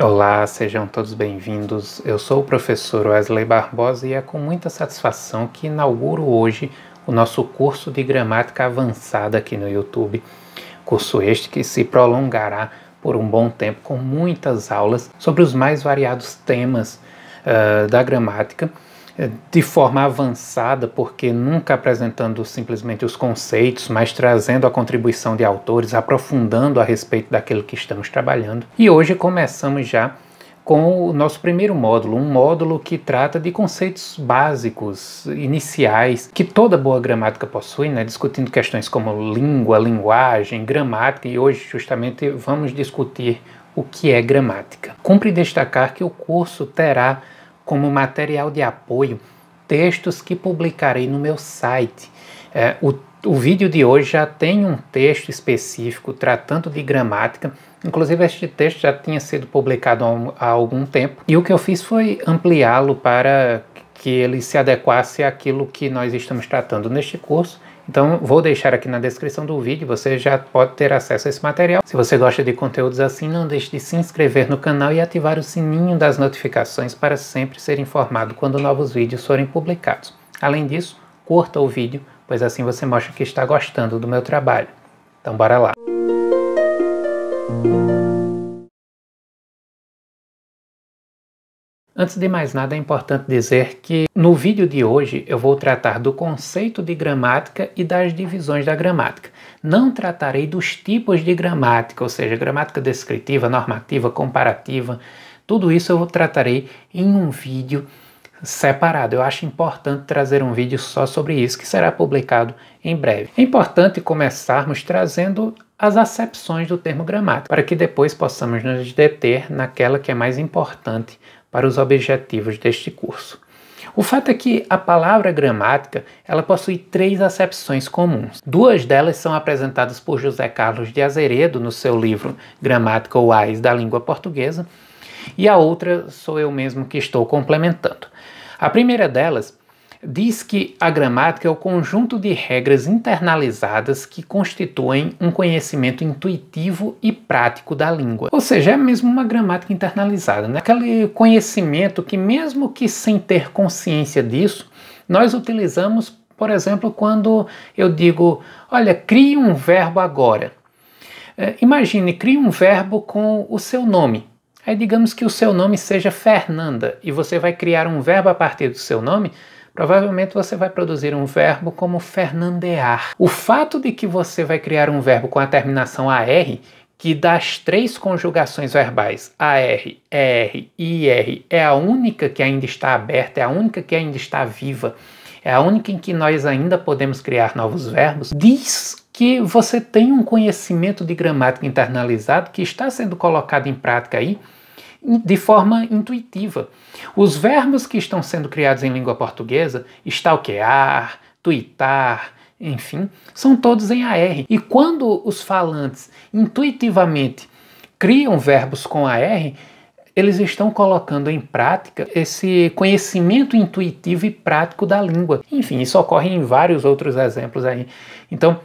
Olá, sejam todos bem-vindos. Eu sou o professor Wesley Barbosa e é com muita satisfação que inauguro hoje o nosso curso de gramática avançada aqui no YouTube. Curso este que se prolongará por um bom tempo com muitas aulas sobre os mais variados temas uh, da gramática é, de forma avançada, porque nunca apresentando simplesmente os conceitos, mas trazendo a contribuição de autores, aprofundando a respeito daquilo que estamos trabalhando. E hoje começamos já com o nosso primeiro módulo, um módulo que trata de conceitos básicos, iniciais, que toda boa gramática possui, né? discutindo questões como língua, linguagem, gramática, e hoje justamente vamos discutir o que é gramática. Cumpre destacar que o curso terá como material de apoio textos que publicarei no meu site. É, o, o vídeo de hoje já tem um texto específico tratando de gramática. Inclusive, este texto já tinha sido publicado há algum tempo, e o que eu fiz foi ampliá-lo para que ele se adequasse àquilo que nós estamos tratando neste curso então vou deixar aqui na descrição do vídeo, você já pode ter acesso a esse material. Se você gosta de conteúdos assim, não deixe de se inscrever no canal e ativar o sininho das notificações para sempre ser informado quando novos vídeos forem publicados. Além disso, curta o vídeo, pois assim você mostra que está gostando do meu trabalho. Então bora lá! Antes de mais nada, é importante dizer que no vídeo de hoje eu vou tratar do conceito de gramática e das divisões da gramática. Não tratarei dos tipos de gramática, ou seja, gramática descritiva, normativa, comparativa. Tudo isso eu tratarei em um vídeo separado. Eu acho importante trazer um vídeo só sobre isso, que será publicado em breve. É importante começarmos trazendo as acepções do termo gramática, para que depois possamos nos deter naquela que é mais importante para os objetivos deste curso. O fato é que a palavra gramática ela possui três acepções comuns. Duas delas são apresentadas por José Carlos de Azeredo no seu livro Gramática ou Ais da Língua Portuguesa, e a outra sou eu mesmo que estou complementando. A primeira delas diz que a gramática é o conjunto de regras internalizadas que constituem um conhecimento intuitivo e prático da língua. Ou seja, é mesmo uma gramática internalizada, né? aquele conhecimento que, mesmo que sem ter consciência disso, nós utilizamos, por exemplo, quando eu digo, olha, crie um verbo agora. É, imagine, crie um verbo com o seu nome. Aí digamos que o seu nome seja Fernanda e você vai criar um verbo a partir do seu nome provavelmente você vai produzir um verbo como fernandear. O fato de que você vai criar um verbo com a terminação AR, que das três conjugações verbais AR, ER e IR é a única que ainda está aberta, é a única que ainda está viva, é a única em que nós ainda podemos criar novos verbos, diz que você tem um conhecimento de gramática internalizado que está sendo colocado em prática aí de forma intuitiva. Os verbos que estão sendo criados em língua portuguesa, stalkear, tuitar, enfim, são todos em AR. E quando os falantes intuitivamente criam verbos com AR, eles estão colocando em prática esse conhecimento intuitivo e prático da língua. Enfim, isso ocorre em vários outros exemplos aí. Então,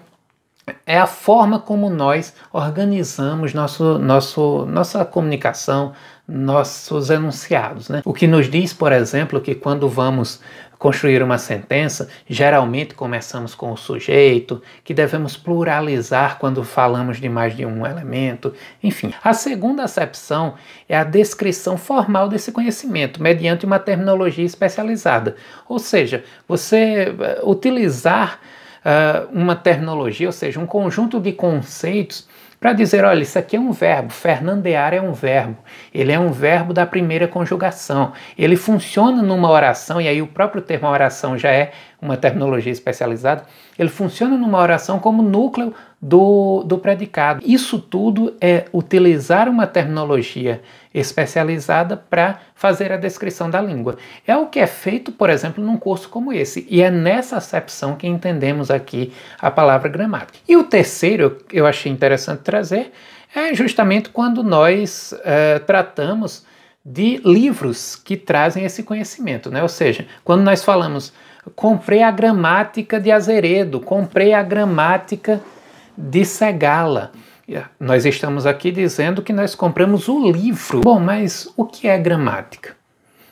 é a forma como nós organizamos nosso, nosso, nossa comunicação, nossos enunciados. Né? O que nos diz, por exemplo, que quando vamos construir uma sentença, geralmente começamos com o sujeito, que devemos pluralizar quando falamos de mais de um elemento, enfim. A segunda acepção é a descrição formal desse conhecimento, mediante uma terminologia especializada. Ou seja, você eh, utilizar uh, uma terminologia, ou seja, um conjunto de conceitos para dizer, olha, isso aqui é um verbo, fernandear é um verbo, ele é um verbo da primeira conjugação, ele funciona numa oração, e aí o próprio termo oração já é uma terminologia especializada, ele funciona numa oração como núcleo do, do predicado. Isso tudo é utilizar uma terminologia especializada para fazer a descrição da língua. É o que é feito, por exemplo, num curso como esse, e é nessa acepção que entendemos aqui a palavra gramática. E o terceiro, eu achei interessante trazer, é justamente quando nós é, tratamos de livros que trazem esse conhecimento, né? Ou seja, quando nós falamos Comprei a gramática de Azeredo, comprei a gramática de Segala. Nós estamos aqui dizendo que nós compramos o livro. Bom, mas o que é gramática?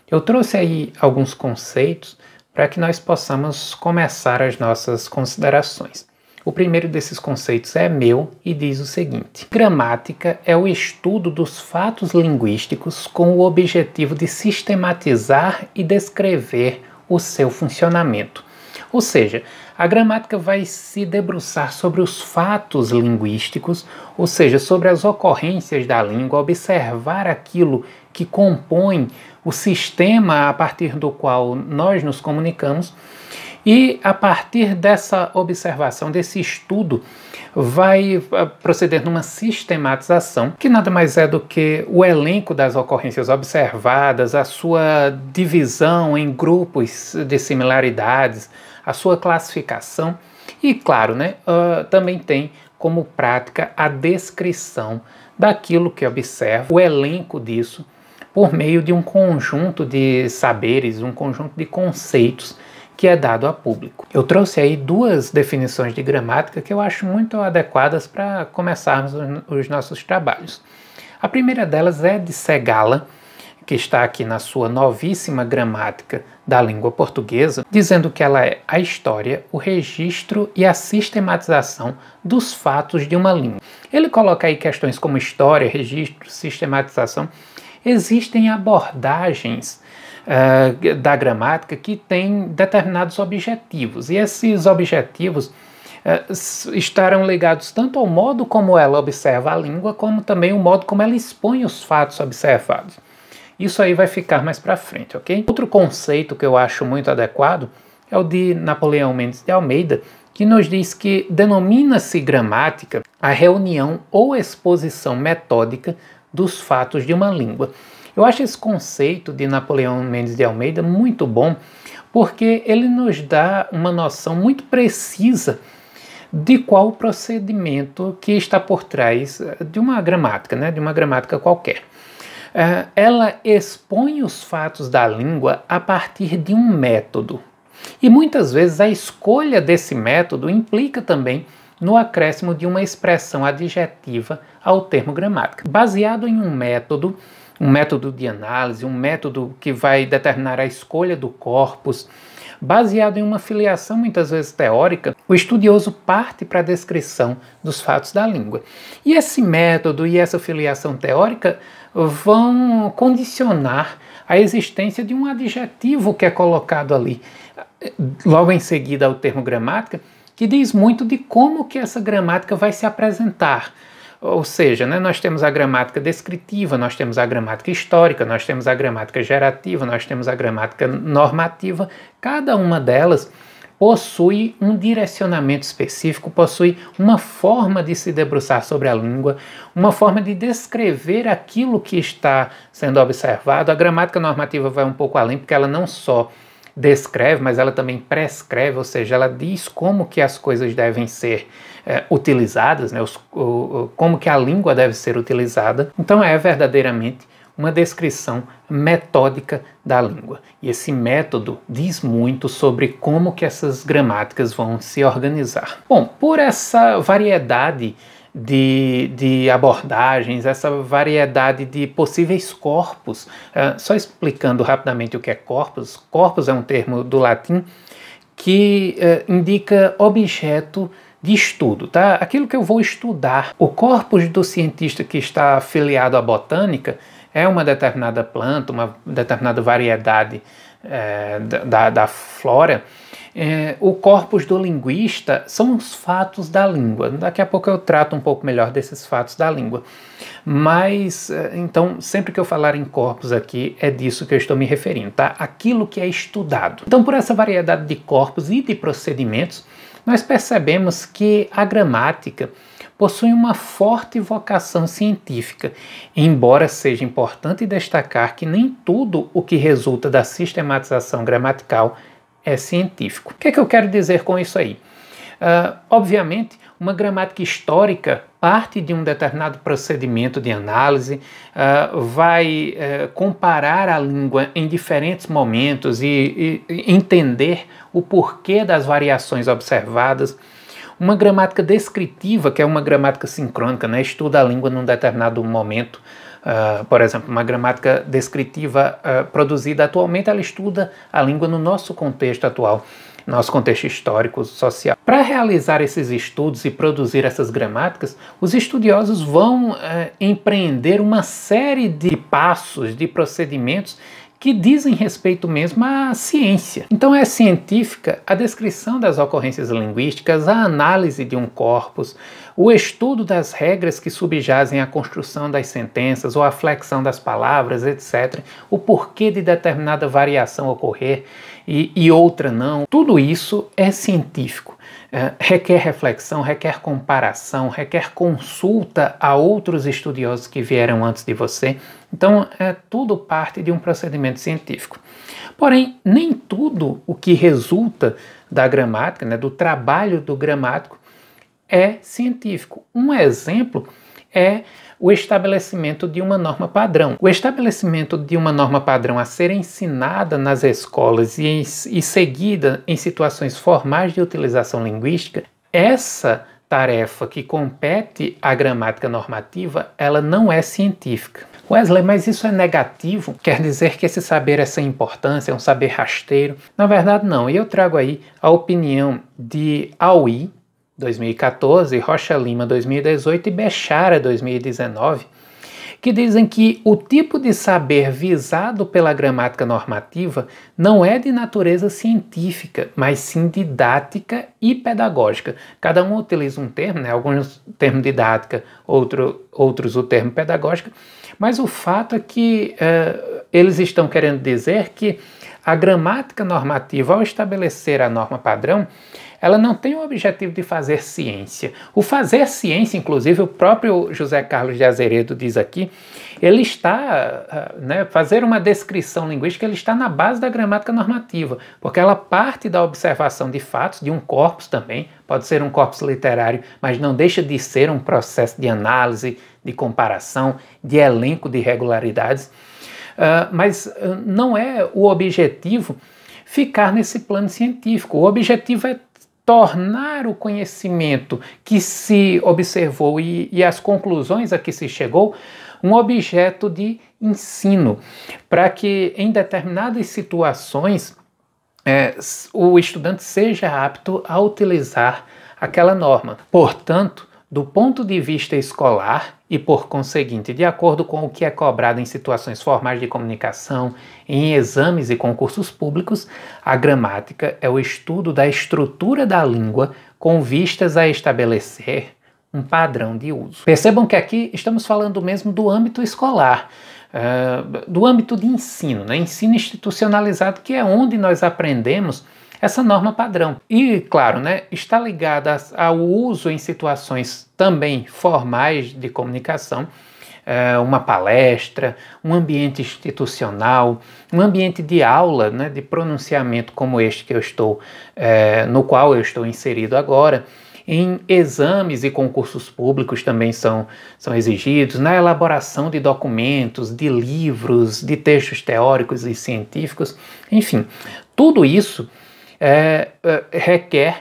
Eu trouxe aí alguns conceitos para que nós possamos começar as nossas considerações. O primeiro desses conceitos é meu e diz o seguinte: gramática é o estudo dos fatos linguísticos com o objetivo de sistematizar e descrever o seu funcionamento. Ou seja, a gramática vai se debruçar sobre os fatos linguísticos, ou seja, sobre as ocorrências da língua, observar aquilo que compõe o sistema a partir do qual nós nos comunicamos e a partir dessa observação, desse estudo, vai ah, proceder numa sistematização, que nada mais é do que o elenco das ocorrências observadas, a sua divisão em grupos de similaridades, a sua classificação. E, claro, né, uh, também tem como prática a descrição daquilo que observa, o elenco disso, por meio de um conjunto de saberes, um conjunto de conceitos que é dado a público. Eu trouxe aí duas definições de gramática que eu acho muito adequadas para começarmos os nossos trabalhos. A primeira delas é de Segala, que está aqui na sua novíssima gramática da língua portuguesa, dizendo que ela é a história, o registro e a sistematização dos fatos de uma língua. Ele coloca aí questões como história, registro, sistematização. Existem abordagens uh, da gramática que tem determinados objetivos. E esses objetivos uh, estarão ligados tanto ao modo como ela observa a língua, como também o modo como ela expõe os fatos observados. Isso aí vai ficar mais para frente, ok? Outro conceito que eu acho muito adequado é o de Napoleão Mendes de Almeida, que nos diz que denomina-se gramática a reunião ou exposição metódica dos fatos de uma língua. Eu acho esse conceito de Napoleão Mendes de Almeida muito bom, porque ele nos dá uma noção muito precisa de qual o procedimento que está por trás eh, de uma gramática, né, de uma gramática qualquer. Eh, ela expõe os fatos da língua a partir de um método. E muitas vezes a escolha desse método implica também no acréscimo de uma expressão adjetiva ao termo gramática. Baseado em um método, um método de análise, um método que vai determinar a escolha do corpus. Baseado em uma filiação muitas vezes teórica, o estudioso parte para a descrição dos fatos da língua. E esse método e essa filiação teórica vão condicionar a existência de um adjetivo que é colocado ali, logo em seguida ao termo gramática, que diz muito de como que essa gramática vai se apresentar ou seja, né, nós temos a gramática descritiva, nós temos a gramática histórica, nós temos a gramática gerativa, nós temos a gramática normativa. Cada uma delas possui um direcionamento específico, possui uma forma de se debruçar sobre a língua, uma forma de descrever aquilo que está sendo observado. A gramática normativa vai um pouco além, porque ela não só descreve, mas ela também prescreve, ou seja, ela diz como que as coisas devem ser é, utilizadas, né, os, o, como que a língua deve ser utilizada. Então é verdadeiramente uma descrição metódica da língua. E esse método diz muito sobre como que essas gramáticas vão se organizar. Bom, por essa variedade de, de, abordagens, essa variedade de possíveis corpos. Uh, só explicando rapidamente o que é corpus: corpus é um termo do latim que uh, indica objeto de estudo, tá? Aquilo que eu vou estudar. O corpus do cientista que está afiliado à botânica é uma determinada planta, uma determinada variedade é, da, da flora. É, o corpus do linguista são os fatos da língua. Daqui a pouco eu trato um pouco melhor desses fatos da língua. Mas, eh, então, sempre que eu falar em corpos aqui, é disso que eu estou me referindo, tá? Aquilo que é estudado. Então, por essa variedade de corpos e de procedimentos, nós percebemos que a gramática possui uma forte vocação científica, embora seja importante destacar que nem tudo o que resulta da sistematização gramatical é científico. O que, é que eu quero dizer com isso aí? Uh, obviamente, uma gramática histórica parte de um determinado procedimento de análise, uh, vai uh, comparar a língua em diferentes momentos e, e, entender o porquê das variações observadas. Uma gramática descritiva, que é uma gramática sincrônica, né, estuda a língua num determinado momento. Uh, por exemplo, uma gramática descritiva ah, produzida atualmente, ela estuda a língua no nosso contexto atual nosso contexto histórico social. Para realizar esses estudos e produzir essas gramáticas, os estudiosos vão é, empreender uma série de passos, de procedimentos que dizem respeito mesmo à ciência. Então é científica a descrição das ocorrências linguísticas, a análise de um corpus, o estudo das regras que subjazem à construção das sentenças ou à flexão das palavras, etc., o porquê de determinada variação ocorrer, e, e outra não. Tudo isso é científico. É, requer reflexão, requer comparação, requer consulta a outros estudiosos que vieram antes de você. Então, é tudo parte de um procedimento científico. Porém, nem tudo o que resulta da gramática, né, do trabalho do gramático, é científico. Um exemplo é o estabelecimento de uma norma padrão. O estabelecimento de uma norma padrão a ser ensinada nas escolas e, e seguida em situações formais de utilização linguística, essa tarefa que compete à gramática normativa, ela não é científica. Wesley, mas isso é negativo? Quer dizer que esse saber é sem importância, é um saber rasteiro? Na verdade, não. E eu trago aí a opinião de Aui, 2014, Rocha Lima 2018 e Bechara 2019, que dizem que o tipo de saber visado pela gramática normativa não é de natureza científica, mas sim didática e pedagógica. Cada um utiliza um termo, né? alguns termo didática, outro, outros o termo pedagógica, mas o fato é que uh, eles estão querendo dizer que a gramática normativa, ao estabelecer a norma padrão, ela não tem o objetivo de fazer ciência. O fazer ciência, inclusive, o próprio José Carlos de Azeredo diz aqui, ele está, ah, né, fazer uma descrição linguística, ele está na base da gramática normativa, porque ela parte da observação de fatos, de um corpus também, pode ser um corpus literário, mas não deixa de ser um processo de análise, de comparação, de elenco de irregularidades. Ah, mas ah, não é o objetivo ficar nesse plano científico. O objetivo é tornar o conhecimento que se observou e, e as conclusões a que se chegou um objeto de ensino, para que em determinadas situações é, o estudante seja apto a utilizar aquela norma. Portanto, do ponto de vista escolar e, por conseguinte, de acordo com o que é cobrado em situações formais de comunicação, em exames e concursos públicos, a gramática é o estudo da estrutura da língua com vistas a estabelecer um padrão de uso. Percebam que aqui estamos falando mesmo do âmbito escolar. Eh, do âmbito de ensino, né? ensino institucionalizado, que é onde nós aprendemos essa norma padrão. E, claro, né, está ligada ao uso em situações também formais de comunicação, eh, uma palestra, um ambiente institucional, um ambiente de aula, né, de pronunciamento como este que eu estou, é, no qual eu estou inserido agora. Em exames e concursos públicos também são, são exigidos, na elaboração de documentos, de livros, de textos teóricos e científicos, enfim, tudo isso é, é, requer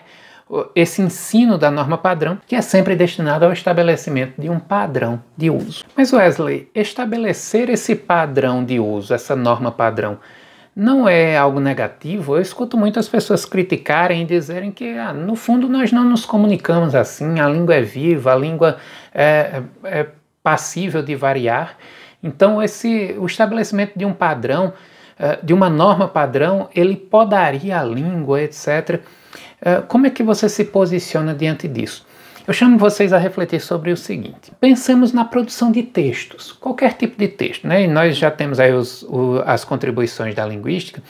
esse ensino da norma padrão, que é sempre destinado ao estabelecimento de um padrão de uso. Mas Wesley, estabelecer esse padrão de uso, essa norma padrão, não é algo negativo. Eu escuto muitas pessoas criticarem e dizerem que, ah, no fundo, nós não nos comunicamos assim, a língua é viva, a língua é, é, é passível de variar. Então, esse, o estabelecimento de um padrão eh, de uma norma padrão, ele podaria a língua, etc. Eh, como é que você se posiciona diante disso? Eu chamo vocês a refletir sobre o seguinte: pensemos na produção de textos, qualquer tipo de texto, né? E nós já temos aí os, o, as contribuições da linguística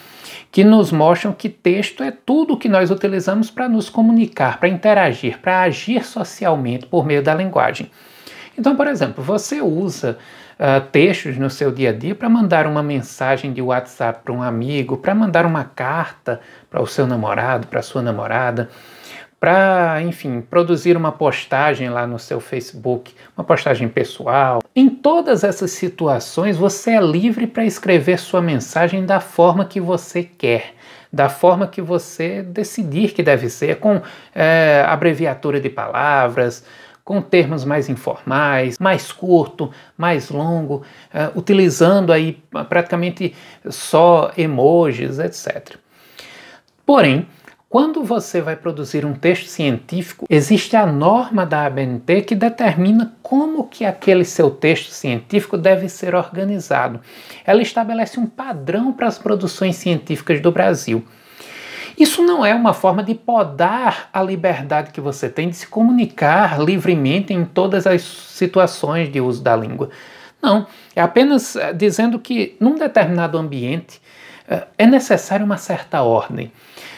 que nos mostram que texto é tudo que nós utilizamos para nos comunicar, para interagir, para agir socialmente por meio da linguagem. Então, por exemplo, você usa uh, textos no seu dia a dia, para mandar uma mensagem de WhatsApp para um amigo, para mandar uma carta para o seu namorado, para a sua namorada, para, enfim, produzir uma postagem lá no seu Facebook, uma postagem pessoal. Em todas essas situações, você é livre para escrever sua mensagem da forma que você quer da forma que você decidir que deve ser, com é, abreviatura de palavras, com termos mais informais, mais curto, mais longo, uh, utilizando aí praticamente só emojis, etc. Porém, quando você vai produzir um texto científico, existe a norma da ABNT que determina como que aquele seu texto científico deve ser organizado. Ela estabelece um padrão para as produções científicas do Brasil. Isso não é uma forma de podar a liberdade que você tem de se comunicar livremente em todas as situações de uso da língua. Não, é apenas eh, dizendo que num determinado ambiente eh, é necessária uma certa ordem.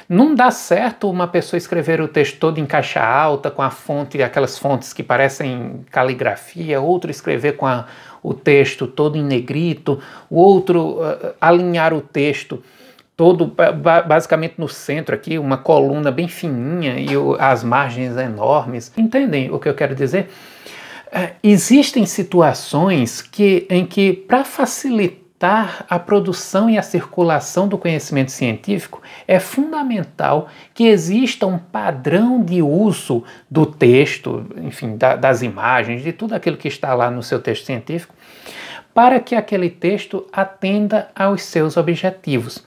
Não dá certo uma pessoa escrever o texto todo em caixa alta, com a fonte, aquelas fontes que parecem caligrafia, outro escrever com a, o texto todo em negrito, o outro uh, alinhar o texto todo basicamente no centro aqui, uma coluna bem fininha e as margens enormes. Entendem o que eu quero dizer? É, existem situações que, em que, para facilitar a produção e a circulação do conhecimento científico, é fundamental que exista um padrão de uso do texto, enfim, da, das imagens, de tudo aquilo que está lá no seu texto científico, para que aquele texto atenda aos seus objetivos.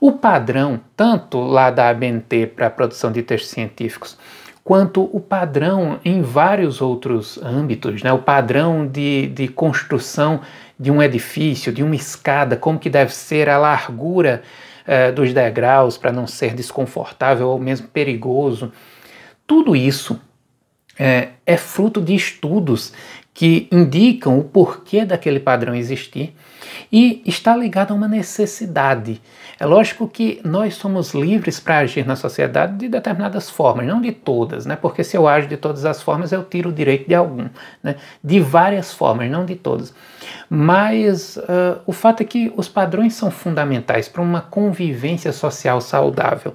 O padrão, tanto lá da ABNT para a produção de textos científicos, quanto o padrão em vários outros âmbitos, né? o padrão de, de construção de um edifício, de uma escada, como que deve ser a largura eh, dos degraus para não ser desconfortável ou mesmo perigoso. Tudo isso é, é, fruto de estudos que indicam o porquê daquele padrão existir e está ligado a uma necessidade. É lógico que nós somos livres para agir na sociedade de determinadas formas, não de todas, né? porque se eu agir de todas as formas, eu tiro o direito de algum. Né? De várias formas, não de todas. Mas uh, o fato é que os padrões são fundamentais para uma convivência social saudável.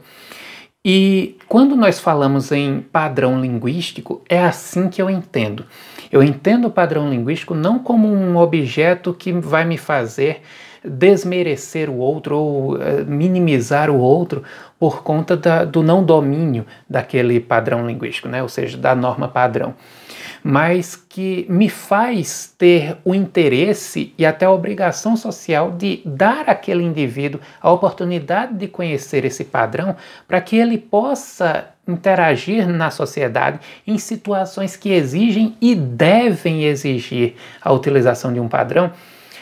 E quando nós falamos em padrão linguístico, é assim que eu entendo. Eu entendo o padrão linguístico não como um objeto que vai me fazer desmerecer o outro ou eh, minimizar o outro por conta da, do não domínio daquele padrão linguístico, né? ou seja, da norma padrão mas que me faz ter o interesse e até a obrigação social de dar àquele indivíduo a oportunidade de conhecer esse padrão para que ele possa interagir na sociedade em situações que exigem e devem exigir a utilização de um padrão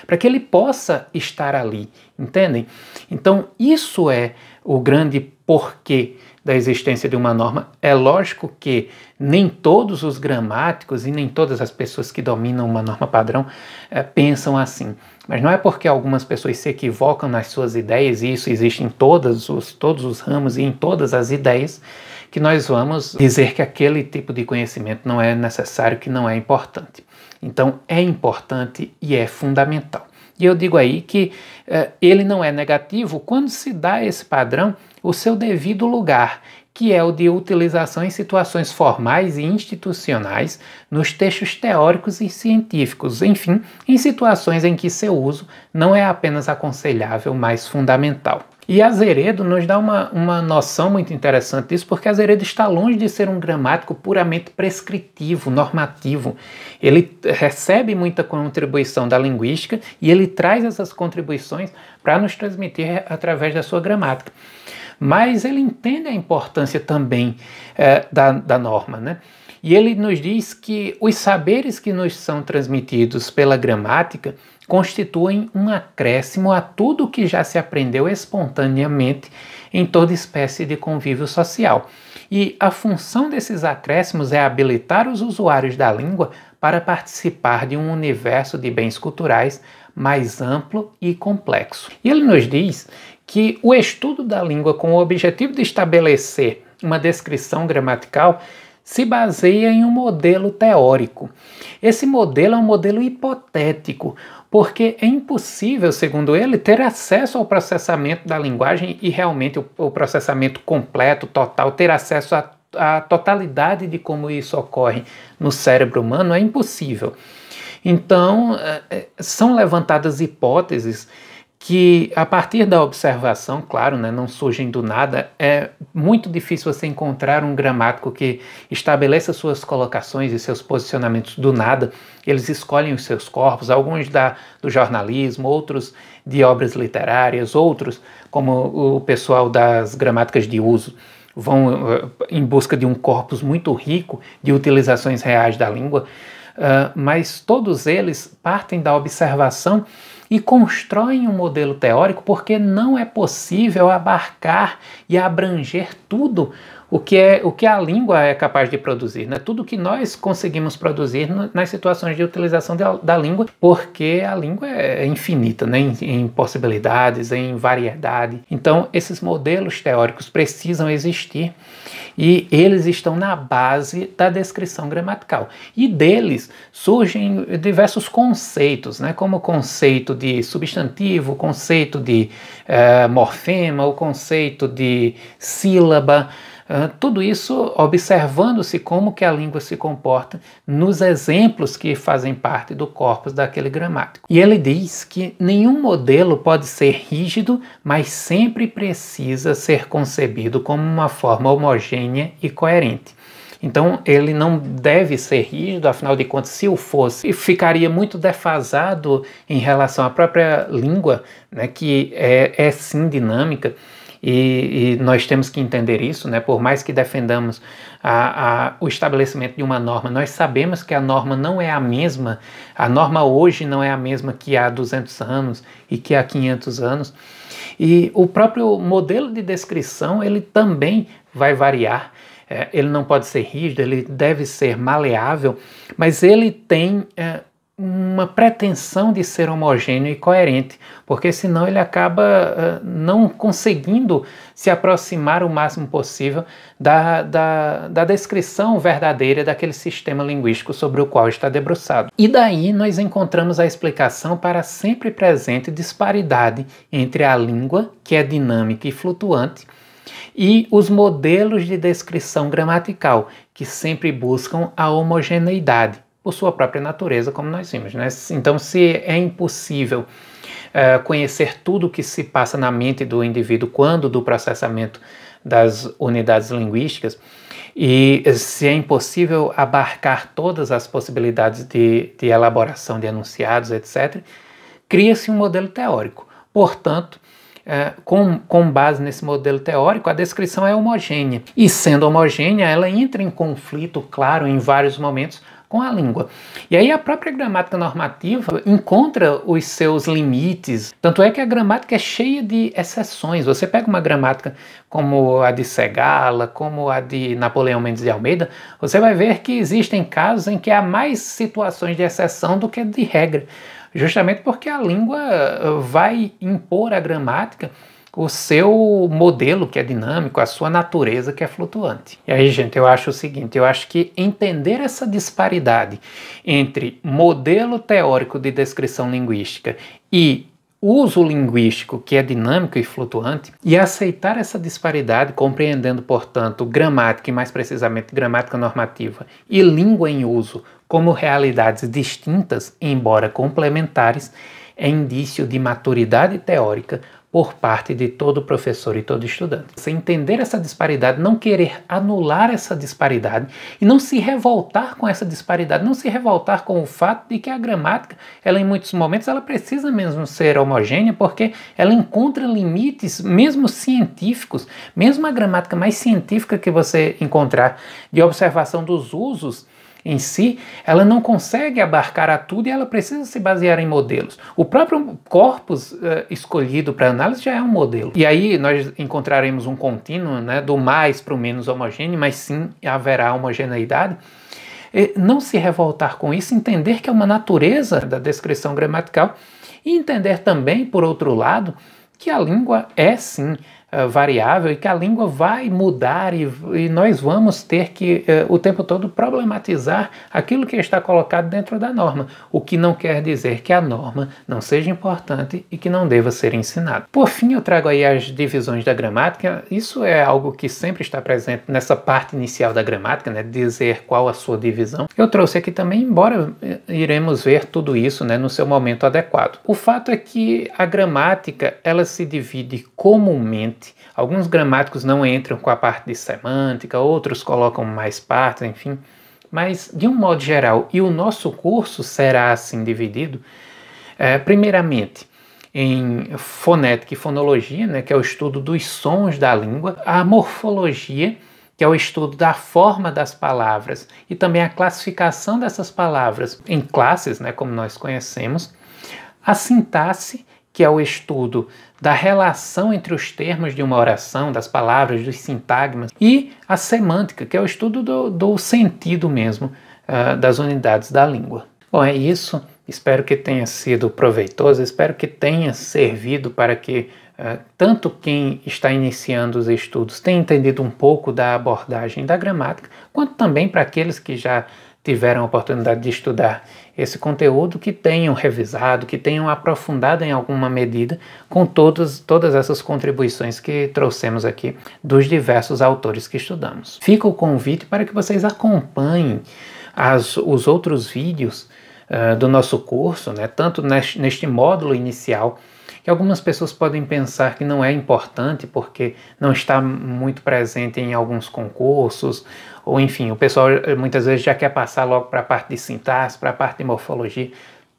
para que ele possa estar ali, entendem? Então, isso é o grande porquê da existência de uma norma. É lógico que nem todos os gramáticos e nem todas as pessoas que dominam uma norma padrão é, pensam assim. Mas não é porque algumas pessoas se equivocam nas suas ideias, e isso existe em todos os, todos os ramos e em todas as ideias, que nós vamos dizer que aquele tipo de conhecimento não é necessário, que não é importante. Então, é importante e é fundamental. E eu digo aí que eh, ele não é negativo quando se dá esse padrão o seu devido lugar, que é o de utilização em situações formais e institucionais, nos textos teóricos e científicos, enfim, em situações em que seu uso não é apenas aconselhável, mas fundamental. E Azeredo nos dá uma, uma noção muito interessante disso, porque Azeredo está longe de ser um gramático puramente prescritivo, normativo. Ele recebe muita contribuição da linguística e ele traz essas contribuições para nos transmitir através da sua gramática mas ele entende a importância também é, da, da norma. Né? E ele nos diz que os saberes que nos são transmitidos pela gramática constituem um acréscimo a tudo que já se aprendeu espontaneamente em toda espécie de convívio social. E a função desses acréscimos é habilitar os usuários da língua para participar de um universo de bens culturais mais amplo e complexo. E ele nos diz que o estudo da língua com o objetivo de estabelecer uma descrição gramatical se baseia em um modelo teórico. Esse modelo é um modelo hipotético, porque é impossível, segundo ele, ter acesso ao processamento da linguagem e realmente o, processamento completo, total, ter acesso à, à totalidade de como isso ocorre no cérebro humano é impossível. Então, eh, eh, são levantadas hipóteses que a partir da observação, claro, né, não surgem do nada, é muito difícil você encontrar um gramático que estabeleça suas colocações e seus posicionamentos do nada. Eles escolhem os seus corpos, alguns da, do jornalismo, outros de obras literárias, outros, como o pessoal das gramáticas de uso, vão eh, em busca de um corpus muito rico de utilizações reais da língua. Ah, mas todos eles partem da observação e constroem um modelo teórico porque não é possível abarcar e abranger tudo o que, é, o que a língua é capaz de produzir, né? tudo que nós conseguimos produzir nas situações de utilização de, da língua, porque a língua é, é infinita né? em, em possibilidades, em variedade. Então, esses modelos teóricos precisam existir e eles estão na base da descrição gramatical. E deles surgem diversos conceitos, né? como o conceito de substantivo, o conceito de uh, morfema, o conceito de sílaba. Ah, tudo isso observando-se como que a língua se comporta nos exemplos que fazem parte do corpus daquele gramático. E ele diz que nenhum modelo pode ser rígido, mas sempre precisa ser concebido como uma forma homogênea e coerente. Então ele não deve ser rígido, afinal de contas, se o fosse, ficaria muito defasado em relação à própria língua, né, que é, é sim dinâmica. E, e, nós temos que entender isso, né? Por mais que defendamos a, a, o estabelecimento de uma norma, nós sabemos que a norma não é a mesma, a norma hoje não é a mesma que há 200 anos e que há 500 anos. E o próprio modelo de descrição ele também vai variar. É, ele não pode ser rígido, ele deve ser maleável, mas ele tem é, uma pretensão de ser homogêneo e coerente, porque senão ele acaba uh, não conseguindo se aproximar o máximo possível da, da, da, descrição verdadeira daquele sistema linguístico sobre o qual está debruçado. E daí nós encontramos a explicação para a sempre presente disparidade entre a língua, que é dinâmica e flutuante, e os modelos de descrição gramatical, que sempre buscam a homogeneidade por sua própria natureza, como nós vimos. Né? Então, se é impossível eh, conhecer tudo o que se passa na mente do indivíduo quando do processamento das unidades linguísticas, e se é impossível abarcar todas as possibilidades de, de elaboração de enunciados, etc., cria-se um modelo teórico. Portanto, é, com, com, base nesse modelo teórico, a descrição é homogênea. E sendo homogênea, ela entra em conflito, claro, em vários momentos com a língua. E aí a própria gramática normativa encontra os seus limites. Tanto é que a gramática é cheia de exceções. Você pega uma gramática como a de Segala, como a de Napoleão Mendes de Almeida, você vai ver que existem casos em que há mais situações de exceção do que de regra. Justamente porque a língua vai impor a gramática o seu modelo que é dinâmico, a sua natureza que é flutuante. E aí, gente, eu acho o seguinte: eu acho que entender essa disparidade entre modelo teórico de descrição linguística e uso linguístico que é dinâmico e flutuante e aceitar essa disparidade, compreendendo, portanto, gramática e mais precisamente gramática normativa e língua em uso como realidades distintas, embora complementares, é indício de maturidade teórica, por parte de todo professor e todo estudante. Você entender essa disparidade, não querer anular essa disparidade e não se revoltar com essa disparidade, não se revoltar com o fato de que a gramática, ela em muitos momentos, ela precisa mesmo ser homogênea porque ela encontra limites, mesmo científicos, mesmo a gramática mais científica que você encontrar de observação dos usos, em si, ela não consegue abarcar a tudo e ela precisa se basear em modelos. O próprio corpus uh, escolhido para análise já é um modelo. E aí nós encontraremos um contínuo né, do mais para o menos homogêneo, mas sim haverá homogeneidade não se revoltar com isso, entender que é uma natureza da descrição gramatical e entender também, por outro lado, que a língua é sim eh, variável e que a língua vai mudar e, e nós vamos ter que uh, o tempo todo problematizar aquilo que está colocado dentro da norma, o que não quer dizer que a norma não seja importante e que não deva ser ensinada. Por fim, eu trago aí as divisões da gramática. Isso é algo que sempre está presente nessa parte inicial da gramática, né? dizer qual a sua divisão. Eu trouxe aqui também, embora eh, iremos ver tudo isso né, no seu momento adequado. O fato é que a gramática ela se divide comumente Alguns gramáticos não entram com a parte de semântica, outros colocam mais partes, enfim. Mas, de um modo geral, e o nosso curso será assim dividido, é, primeiramente, em fonética e fonologia, né, que é o estudo dos sons da língua, a morfologia, que é o estudo da forma das palavras e também a classificação dessas palavras em classes, né, como nós conhecemos, a sintaxe, que é o estudo da relação entre os termos de uma oração, das palavras, dos sintagmas, e a semântica, que é o estudo do, do sentido mesmo uh, das unidades da língua. Bom, é isso. Espero que tenha sido proveitoso, espero que tenha servido para que uh, tanto quem está iniciando os estudos tenha entendido um pouco da abordagem da gramática, quanto também para aqueles que já tiveram a oportunidade de estudar esse conteúdo, que tenham revisado, que tenham aprofundado em alguma medida com todos, todas essas contribuições que trouxemos aqui dos diversos autores que estudamos. Fica o convite para que vocês acompanhem as, os outros vídeos uh, do nosso curso, né, tanto neste, neste módulo inicial que algumas pessoas podem pensar que não é importante porque não está muito presente em alguns concursos, ou enfim, o pessoal eh, muitas vezes já quer passar logo para a parte de sintaxe, para a parte de morfologia.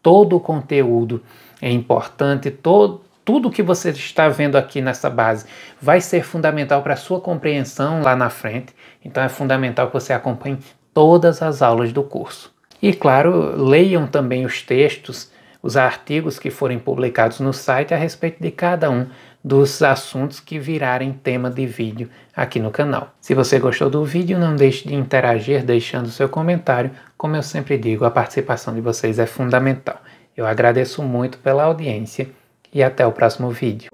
Todo o conteúdo é importante, todo, tudo que você está vendo aqui nessa base vai ser fundamental para a sua compreensão lá na frente. Então é fundamental que você acompanhe todas as aulas do curso. E claro, leiam também os textos os artigos que forem publicados no site a respeito de cada um dos assuntos que virarem tema de vídeo aqui no canal. Se você gostou do vídeo, não deixe de interagir deixando seu comentário. Como eu sempre digo, a participação de vocês é fundamental. Eu agradeço muito pela audiência e até o próximo vídeo.